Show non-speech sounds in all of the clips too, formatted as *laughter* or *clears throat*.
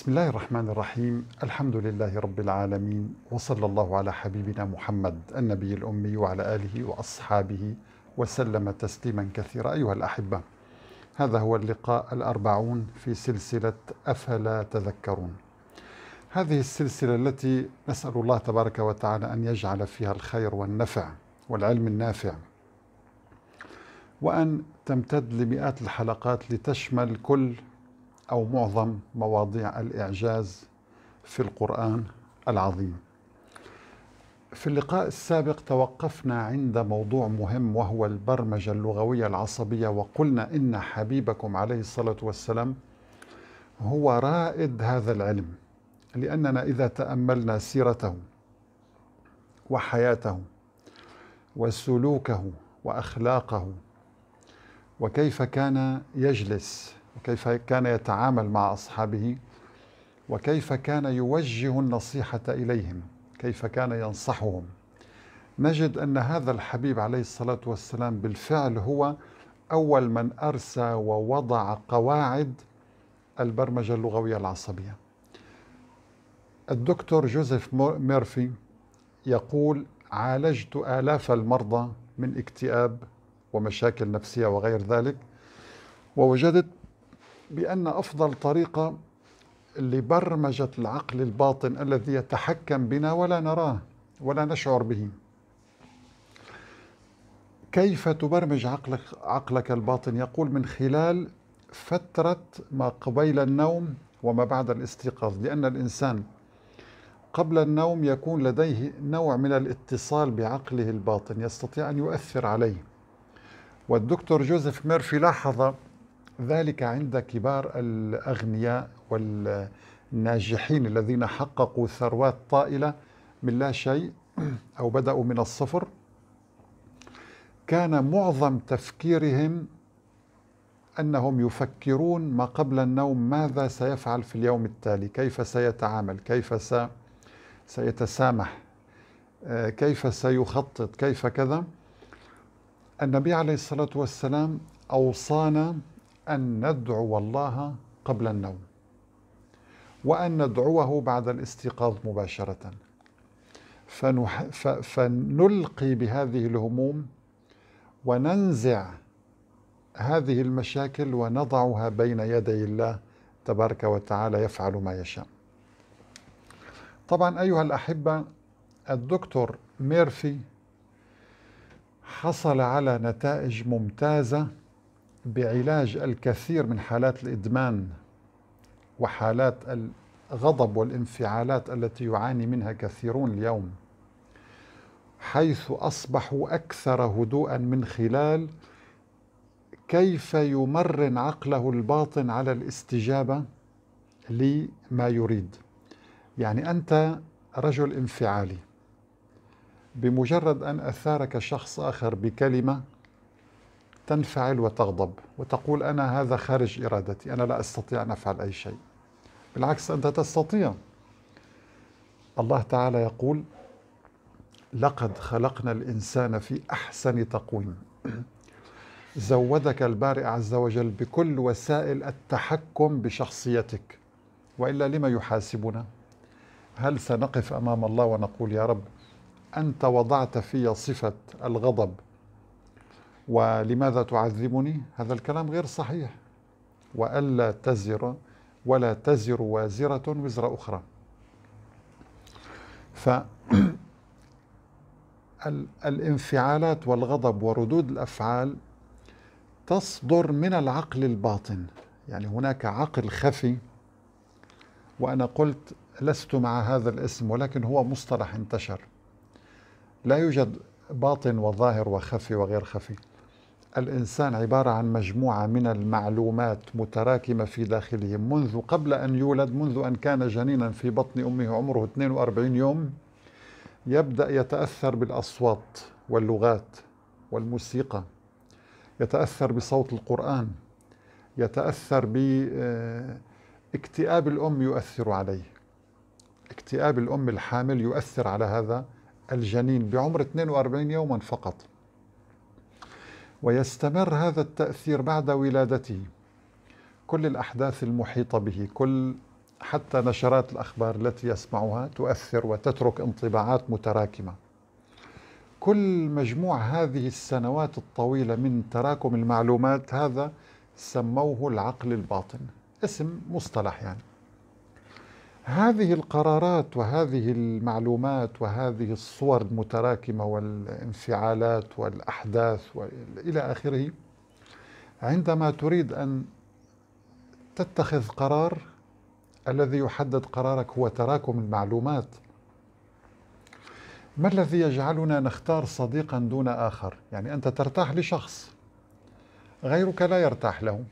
بسم الله الرحمن الرحيم الحمد لله رب العالمين وصلى الله على حبيبنا محمد النبي الأمي وعلى آله وأصحابه وسلم تسليما كثيرا أيها الأحبة هذا هو اللقاء الأربعون في سلسلة أفلا تذكرون هذه السلسلة التي نسأل الله تبارك وتعالى أن يجعل فيها الخير والنفع والعلم النافع وأن تمتد لمئات الحلقات لتشمل كل أو معظم مواضيع الإعجاز في القرآن العظيم في اللقاء السابق توقفنا عند موضوع مهم وهو البرمجة اللغوية العصبية وقلنا إن حبيبكم عليه الصلاة والسلام هو رائد هذا العلم لأننا إذا تأملنا سيرته وحياته وسلوكه وأخلاقه وكيف كان يجلس وكيف كان يتعامل مع أصحابه وكيف كان يوجه النصيحة إليهم كيف كان ينصحهم نجد أن هذا الحبيب عليه الصلاة والسلام بالفعل هو أول من أرسى ووضع قواعد البرمجة اللغوية العصبية الدكتور جوزيف ميرفي يقول عالجت آلاف المرضى من اكتئاب ومشاكل نفسية وغير ذلك ووجدت بأن أفضل طريقة لبرمجة العقل الباطن الذي يتحكم بنا ولا نراه ولا نشعر به كيف تبرمج عقلك, عقلك الباطن يقول من خلال فترة ما قبيل النوم وما بعد الاستيقاظ لأن الإنسان قبل النوم يكون لديه نوع من الاتصال بعقله الباطن يستطيع أن يؤثر عليه والدكتور جوزيف ميرفي لاحظ ذلك عند كبار الأغنياء والناجحين الذين حققوا ثروات طائلة من لا شيء *clears throat* أو بدأوا من الصفر كان معظم تفكيرهم أنهم يفكرون ما قبل النوم ماذا سيفعل في اليوم التالي كيف سيتعامل كيف سيتسامح آه، كيف سيخطط كيف كذا النبي عليه الصلاة والسلام أوصانا أن ندعو الله قبل النوم وأن ندعوه بعد الاستيقاظ مباشرة فنح... ف... فنلقي بهذه الهموم وننزع هذه المشاكل ونضعها بين يدي الله تبارك وتعالى يفعل ما يشاء طبعا أيها الأحبة الدكتور ميرفي حصل على نتائج ممتازة بعلاج الكثير من حالات الادمان وحالات الغضب والانفعالات التي يعاني منها كثيرون اليوم حيث اصبحوا اكثر هدوءا من خلال كيف يمرن عقله الباطن على الاستجابه لما يريد يعني انت رجل انفعالي بمجرد ان اثارك شخص اخر بكلمه تنفعل وتغضب وتقول أنا هذا خارج إرادتي أنا لا أستطيع أن أفعل أي شيء بالعكس أنت تستطيع الله تعالى يقول لقد خلقنا الإنسان في أحسن تقويم *clears throat* زودك البارئ عز وجل بكل وسائل التحكم بشخصيتك وإلا لما يحاسبنا هل سنقف أمام الله ونقول يا رب أنت وضعت في صفة الغضب ولماذا تعذبني هذا الكلام غير صحيح وألا تزر ولا تزر وازرة وزر أخرى فالانفعالات *clears throat* والغضب وردود الأفعال تصدر من العقل الباطن يعني هناك عقل خفي وأنا قلت لست مع هذا الاسم ولكن هو مصطلح انتشر لا يوجد باطن وظاهر وخفي وغير خفي الانسان عباره عن مجموعه من المعلومات متراكمه في داخله منذ قبل ان يولد منذ ان كان جنينا في بطن امه عمره 42 يوم يبدا يتاثر بالاصوات واللغات والموسيقى يتاثر بصوت القران يتاثر باكتئاب آه، الام يؤثر عليه اكتئاب الام الحامل يؤثر على هذا الجنين بعمر 42 يوما فقط ويستمر هذا التأثير بعد ولادته كل الأحداث المحيطة به كل حتى نشرات الأخبار التي يسمعها تؤثر وتترك انطباعات متراكمة كل مجموع هذه السنوات الطويلة من تراكم المعلومات هذا سموه العقل الباطن اسم مصطلح يعني هذه القرارات وهذه المعلومات وهذه الصور المتراكمة والانفعالات والأحداث إلى آخره عندما تريد أن تتخذ قرار الذي يحدد قرارك هو تراكم المعلومات ما الذي يجعلنا نختار صديقا دون آخر يعني أنت ترتاح لشخص غيرك لا يرتاح له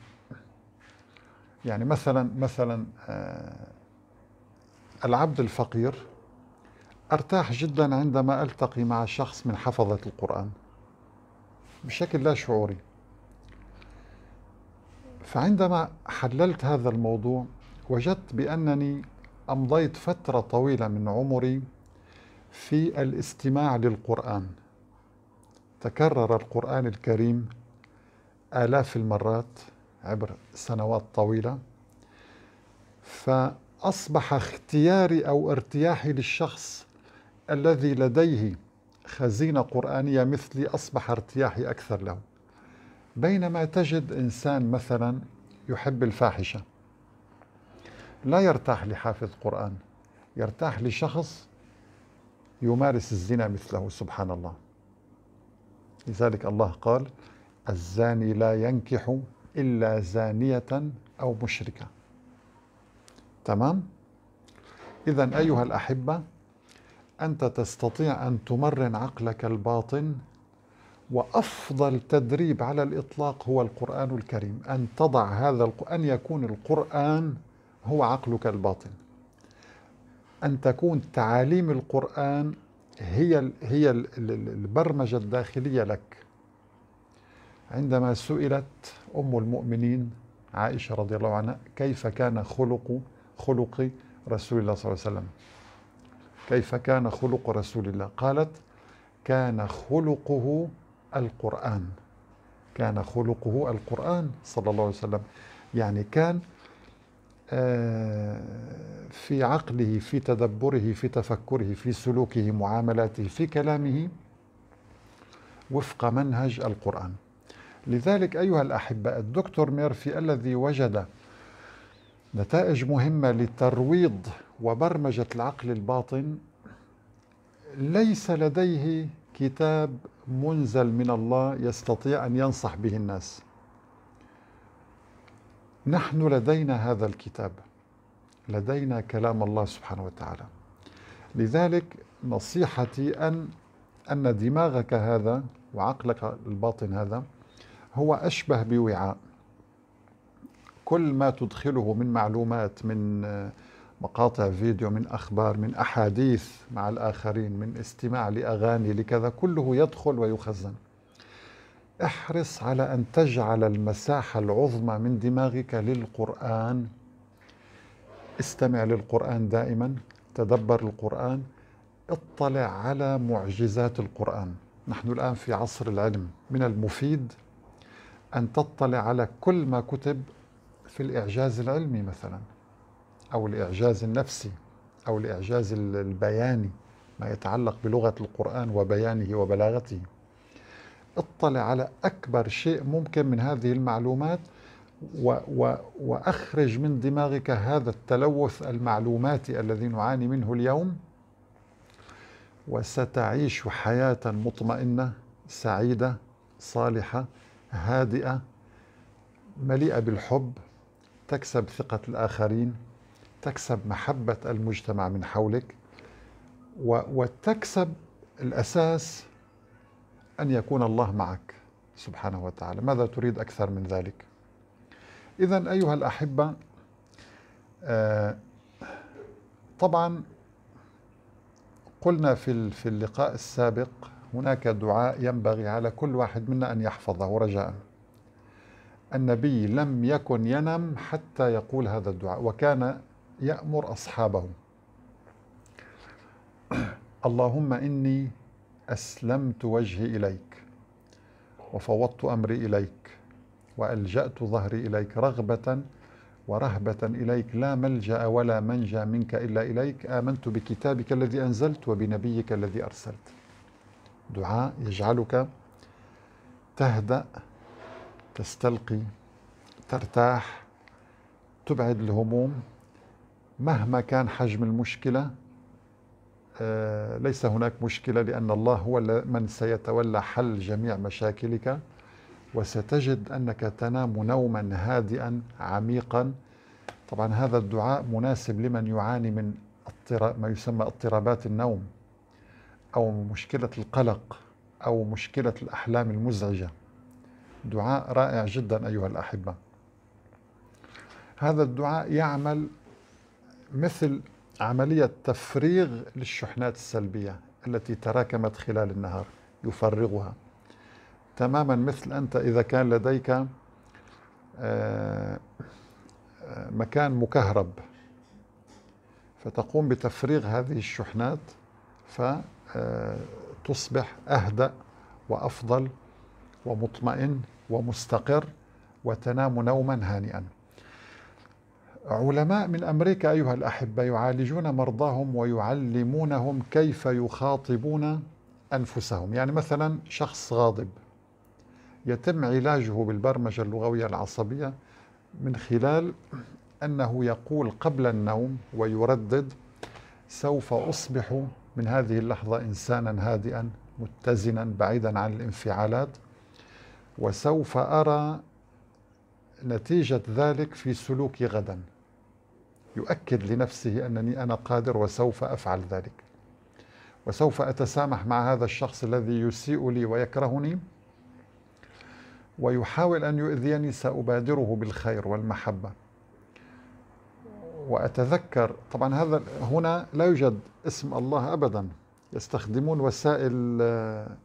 يعني مثلا مثلا آه العبد الفقير أرتاح جدا عندما ألتقي مع شخص من حفظة القرآن بشكل لا شعوري فعندما حللت هذا الموضوع وجدت بأنني أمضيت فترة طويلة من عمري في الاستماع للقرآن تكرر القرآن الكريم آلاف المرات عبر سنوات طويلة ف أصبح اختياري أو ارتياحي للشخص الذي لديه خزينة قرآنية مثلي أصبح ارتياحي أكثر له بينما تجد إنسان مثلا يحب الفاحشة لا يرتاح لحافظ قرآن يرتاح لشخص يمارس الزنا مثله سبحان الله لذلك الله قال الزاني لا ينكح إلا زانية أو مشركة تمام إذا أيها الأحبة أنت تستطيع أن تمرن عقلك الباطن وأفضل تدريب على الإطلاق هو القرآن الكريم أن تضع هذا أن يكون القرآن هو عقلك الباطن أن تكون تعاليم القرآن هي هي البرمجة الداخلية لك عندما سئلت أم المؤمنين عائشة رضي الله عنها كيف كان خلق خلق رسول الله صلى الله عليه وسلم كيف كان خلق رسول الله قالت كان خلقه القرآن كان خلقه القرآن صلى الله عليه وسلم يعني كان آه، في عقله في تدبره في تفكره في سلوكه معاملاته في كلامه وفق منهج القرآن لذلك أيها الأحبة الدكتور ميرفي الذي وجد نتائج مهمة لترويض وبرمجة العقل الباطن ليس لديه كتاب منزل من الله يستطيع أن ينصح به الناس نحن لدينا هذا الكتاب لدينا كلام الله سبحانه وتعالى لذلك نصيحتي أن أن دماغك هذا وعقلك الباطن هذا هو أشبه بوعاء كل ما تدخله من معلومات من مقاطع فيديو من أخبار من أحاديث مع الآخرين من استماع لأغاني لكذا كله يدخل ويخزن احرص على أن تجعل المساحة العظمى من دماغك للقرآن استمع للقرآن دائما تدبر القرآن اطلع على معجزات القرآن نحن الآن في عصر العلم من المفيد أن تطلع على كل ما كتب في الإعجاز العلمي مثلا أو الإعجاز النفسي أو الإعجاز البياني ما يتعلق بلغة القرآن وبيانه وبلاغته اطلع على أكبر شيء ممكن من هذه المعلومات و و وأخرج من دماغك هذا التلوث المعلوماتي الذي نعاني منه اليوم وستعيش حياة مطمئنة سعيدة صالحة هادئة مليئة بالحب تكسب ثقة الآخرين تكسب محبة المجتمع من حولك وتكسب الأساس أن يكون الله معك سبحانه وتعالى ماذا تريد أكثر من ذلك إذا أيها الأحبة آه، طبعا قلنا في في اللقاء السابق هناك دعاء ينبغي على كل واحد منا أن يحفظه رجاءً النبي لم يكن ينم حتى يقول هذا الدعاء وكان يأمر أصحابه *clears throat* اللهم إني أسلمت وجهي إليك وفوضت أمري إليك وألجأت ظهري إليك رغبة ورهبة إليك لا ملجأ ولا منجا منك إلا إليك آمنت بكتابك الذي أنزلت وبنبيك الذي أرسلت دعاء يجعلك تهدأ تستلقي ترتاح تبعد الهموم مهما كان حجم المشكلة آه، ليس هناك مشكلة لأن الله هو من سيتولى حل جميع مشاكلك وستجد أنك تنام نوما هادئا عميقا طبعا هذا الدعاء مناسب لمن يعاني من ما يسمى اضطرابات النوم أو مشكلة القلق أو مشكلة الأحلام المزعجة دعاء رائع جدا أيها الأحبة هذا الدعاء يعمل مثل عملية تفريغ للشحنات السلبية التي تراكمت خلال النهار يفرغها تماما مثل أنت إذا كان لديك آه، آه، مكان مكهرب فتقوم بتفريغ هذه الشحنات فتصبح آه، أهدأ وأفضل ومطمئن ومستقر وتنام نوما هانئا علماء من أمريكا أيها الأحبة يعالجون مرضاهم ويعلمونهم كيف يخاطبون أنفسهم يعني مثلا شخص غاضب يتم علاجه بالبرمجة اللغوية العصبية من خلال أنه يقول قبل النوم ويردد سوف أصبح من هذه اللحظة إنسانا هادئا متزنا بعيدا عن الانفعالات وسوف أرى نتيجة ذلك في سلوكي غدا يؤكد لنفسه أنني أنا قادر وسوف أفعل ذلك وسوف أتسامح مع هذا الشخص الذي يسيء لي ويكرهني ويحاول أن يؤذيني سأبادره بالخير والمحبة وأتذكر طبعا هذا هنا لا يوجد اسم الله أبدا يستخدمون وسائل آه،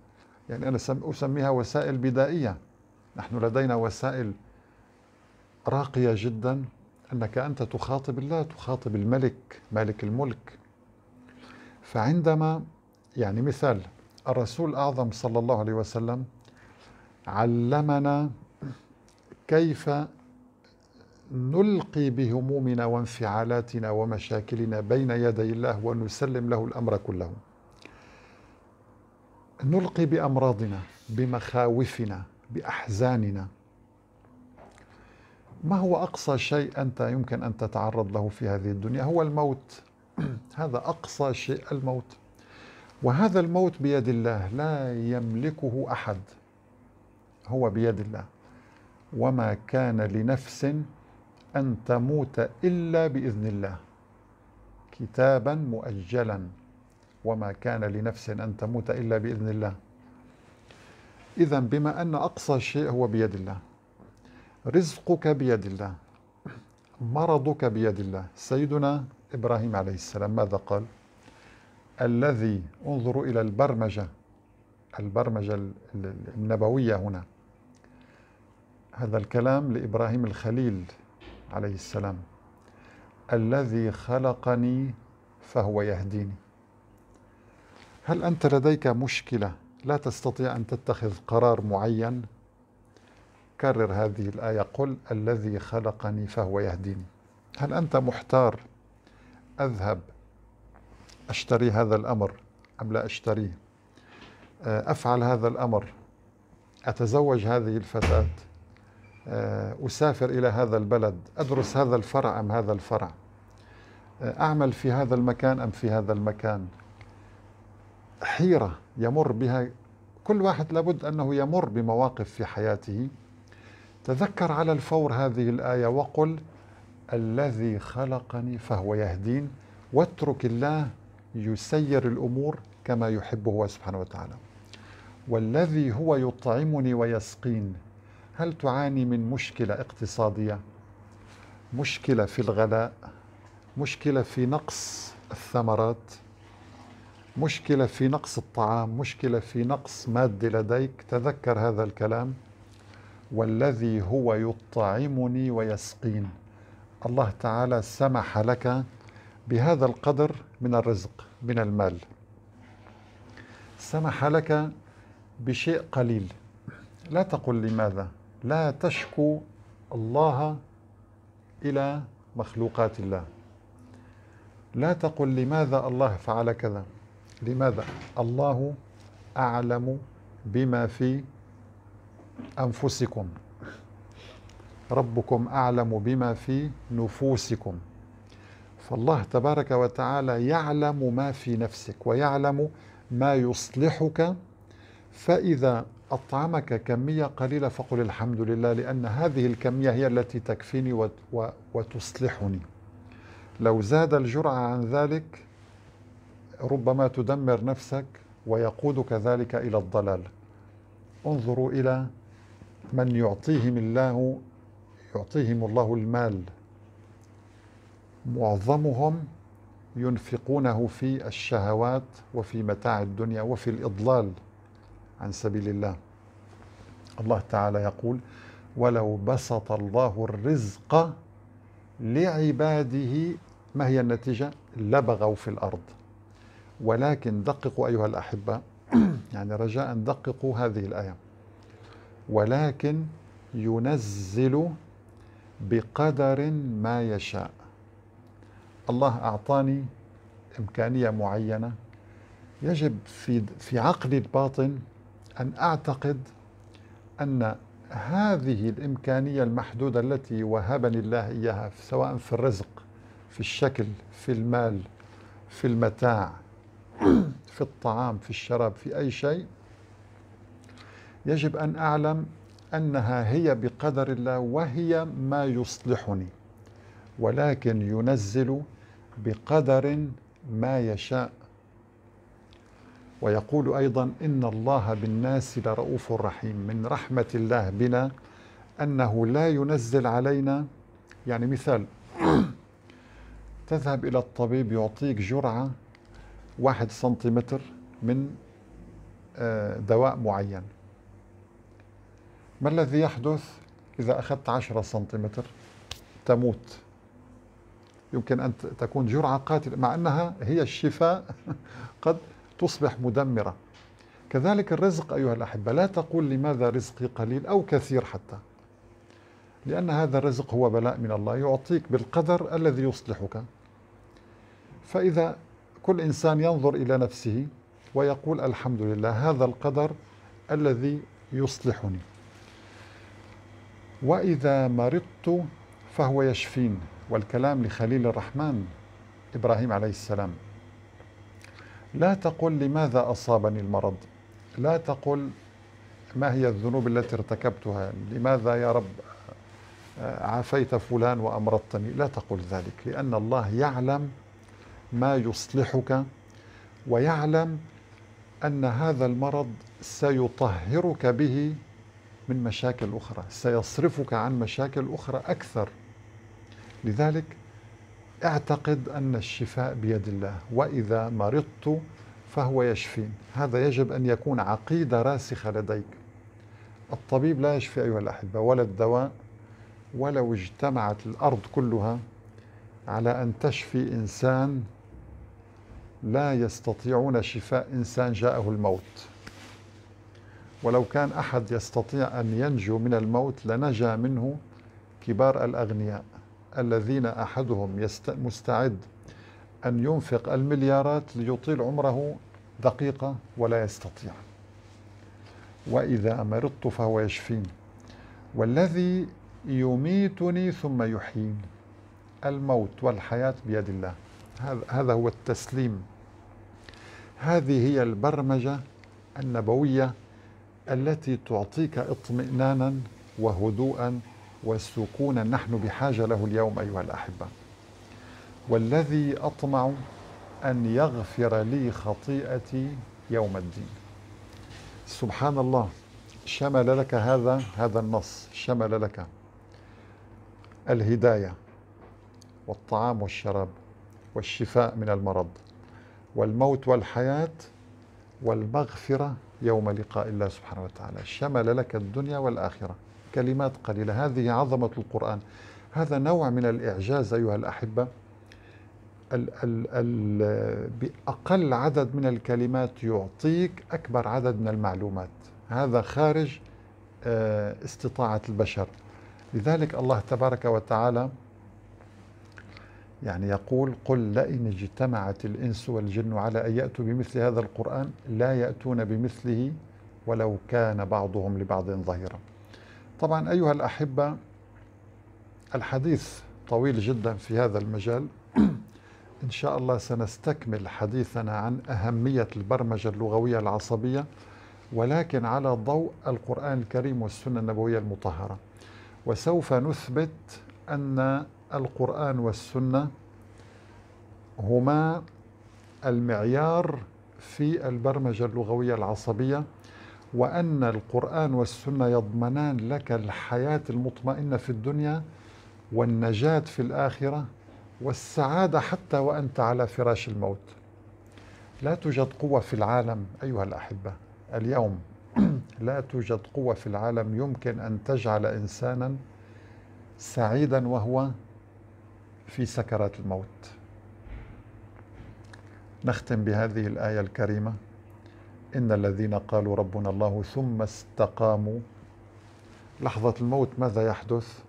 يعني أنا أسميها وسائل بدائية نحن لدينا وسائل راقية جدا أنك أنت تخاطب الله تخاطب الملك مالك الملك فعندما يعني مثال الرسول الأعظم صلى الله عليه وسلم علمنا كيف نلقي بهمومنا وانفعالاتنا ومشاكلنا بين يدي الله ونسلم له الأمر كله نلقي بامراضنا بمخاوفنا باحزاننا ما هو اقصى شيء انت يمكن ان تتعرض له في هذه الدنيا هو الموت *clears throat* هذا اقصى شيء الموت وهذا الموت بيد الله لا يملكه احد هو بيد الله وما كان لنفس ان تموت الا باذن الله كتابا مؤجلا وما كان لنفس أن تموت إلا بإذن الله إذا بما أن أقصى شيء هو بيد الله رزقك بيد الله مرضك بيد الله سيدنا إبراهيم عليه السلام ماذا قال الذي انظروا إلى البرمجة البرمجة النبوية هنا هذا الكلام لإبراهيم الخليل عليه السلام الذي خلقني فهو يهديني هل أنت لديك مشكلة لا تستطيع أن تتخذ قرار معين؟ كرر هذه الآية قل الذي خلقني فهو يهديني هل أنت محتار أذهب أشتري هذا الأمر أم لا أشتريه آه، أفعل هذا الأمر أتزوج هذه الفتاة آه، أسافر إلى هذا البلد أدرس هذا الفرع أم هذا الفرع آه، أعمل في هذا المكان أم في هذا المكان حيرة يمر بها كل واحد لابد أنه يمر بمواقف في حياته تذكر على الفور هذه الآية وقل الذي خلقني فهو يهدين واترك الله يسير الأمور كما يحبه هو سبحانه وتعالى والذي هو يطعمني ويسقين هل تعاني من مشكلة اقتصادية مشكلة في الغلاء مشكلة في نقص الثمرات مشكلة في نقص الطعام مشكلة في نقص مادة لديك تذكر هذا الكلام والذي هو يطعمني ويسقين الله تعالى سمح لك بهذا القدر من الرزق من المال سمح لك بشيء قليل لا تقل لماذا لا تشكو الله إلى مخلوقات الله لا تقل لماذا الله فعل كذا لماذا الله أعلم بما في أنفسكم ربكم أعلم بما في نفوسكم فالله تبارك وتعالى يعلم ما في نفسك ويعلم ما يصلحك فإذا أطعمك كمية قليلة فقل الحمد لله لأن هذه الكمية هي التي تكفيني وتصلحني لو زاد الجرعة عن ذلك ربما تدمر نفسك ويقودك ذلك الى الضلال انظروا الى من يعطيهم الله يعطيهم الله المال معظمهم ينفقونه في الشهوات وفي متاع الدنيا وفي الاضلال عن سبيل الله الله تعالى يقول ولو بسط الله الرزق لعباده ما هي النتيجه لبغوا في الارض ولكن دققوا أيها الأحبة *clears throat* يعني رجاء دققوا هذه الآية ولكن ينزل بقدر ما يشاء الله أعطاني إمكانية معينة يجب في في عقلي الباطن أن أعتقد أن هذه الإمكانية المحدودة التي وهبني الله إياها سواء في الرزق في الشكل في المال في المتاع *clears throat* في الطعام في الشراب في أي شيء يجب أن أعلم أنها هي بقدر الله وهي ما يصلحني ولكن ينزل بقدر ما يشاء ويقول أيضا إن الله بالناس لرؤوف رحيم من رحمة الله بنا أنه لا ينزل علينا يعني مثال *clears throat* تذهب إلى الطبيب يعطيك جرعة واحد سنتيمتر من آه، دواء معين ما الذي يحدث إذا أخذت عشرة سنتيمتر تموت يمكن أن تكون جرعة قاتلة مع أنها هي الشفاء *laughs* قد تصبح مدمرة كذلك الرزق أيها الأحبة لا تقول لماذا رزقي قليل أو كثير حتى لأن هذا الرزق هو بلاء من الله يعطيك بالقدر الذي يصلحك فإذا كل إنسان ينظر إلى نفسه ويقول الحمد لله هذا القدر الذي يصلحني وإذا مرضت فهو يشفين والكلام لخليل الرحمن إبراهيم عليه السلام لا تقل لماذا أصابني المرض لا تقل ما هي الذنوب التي ارتكبتها لماذا يا رب عافيت فلان وأمرضتني لا تقل ذلك لأن الله يعلم ما يصلحك ويعلم أن هذا المرض سيطهرك به من مشاكل أخرى سيصرفك عن مشاكل أخرى أكثر لذلك اعتقد أن الشفاء بيد الله وإذا مرضت فهو يشفين هذا يجب أن يكون عقيدة راسخة لديك الطبيب لا يشفي أيها الأحبة ولا الدواء ولو اجتمعت الأرض كلها على أن تشفي إنسان لا يستطيعون شفاء إنسان جاءه الموت ولو كان أحد يستطيع أن ينجو من الموت لنجا منه كبار الأغنياء الذين أحدهم يست... مستعد أن ينفق المليارات ليطيل عمره دقيقة ولا يستطيع وإذا مرضت فهو يشفين والذي يميتني ثم يحيين الموت والحياة بيد الله هذا هو التسليم هذه هي البرمجة النبوية التي تعطيك اطمئنانا وهدوءا وسكونا نحن بحاجة له اليوم أيها الأحبة والذي أطمع أن يغفر لي خطيئتي يوم الدين سبحان الله شمل لك هذا هذا النص شمل لك الهداية والطعام والشراب والشفاء من المرض والموت والحياة والمغفرة يوم لقاء الله سبحانه وتعالى شمل لك الدنيا والآخرة كلمات قليلة هذه عظمة القرآن هذا نوع من الإعجاز أيها الأحبة ال ال ال بأقل عدد من الكلمات يعطيك أكبر عدد من المعلومات هذا خارج آه، استطاعة البشر لذلك الله تبارك وتعالى يعني يقول قل لئن اجتمعت الإنس والجن على أن يأتوا بمثل هذا القرآن لا يأتون بمثله ولو كان بعضهم لبعض ظهيرا طبعا أيها الأحبة الحديث طويل جدا في هذا المجال *clears throat* إن شاء الله سنستكمل حديثنا عن أهمية البرمجة اللغوية العصبية ولكن على ضوء القرآن الكريم والسنة النبوية المطهرة وسوف نثبت أن القرآن والسنة هما المعيار في البرمجة اللغوية العصبية وأن القرآن والسنة يضمنان لك الحياة المطمئنة في الدنيا والنجاة في الآخرة والسعادة حتى وأنت على فراش الموت لا توجد قوة في العالم أيها الأحبة اليوم *clears throat* لا توجد قوة في العالم يمكن أن تجعل إنسانا سعيدا وهو في سكرات الموت نختم بهذه الايه الكريمه ان الذين قالوا ربنا الله ثم استقاموا لحظه الموت ماذا يحدث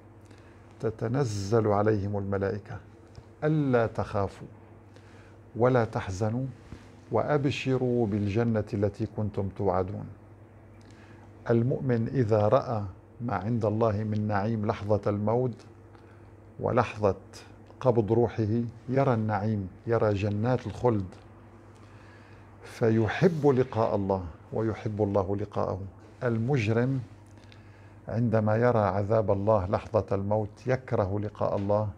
تتنزل عليهم الملائكه الا تخافوا ولا تحزنوا وابشروا بالجنه التي كنتم توعدون المؤمن اذا راى ما عند الله من نعيم لحظه الموت ولحظه قبض روحه يرى النعيم يرى جنات الخلد فيحب لقاء الله ويحب الله لقاءه المجرم عندما يرى عذاب الله لحظة الموت يكره لقاء الله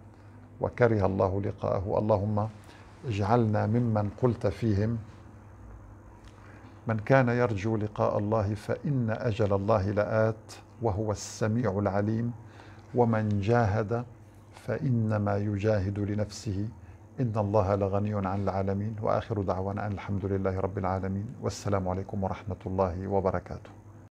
وكره الله لقاءه اللهم اجعلنا ممن قلت فيهم من كان يرجو لقاء الله فإن أجل الله لآت وهو السميع العليم ومن جاهد فإنما يجاهد لنفسه إن الله لغني عن العالمين وآخر دعوانا أن الحمد لله رب العالمين والسلام عليكم ورحمة الله وبركاته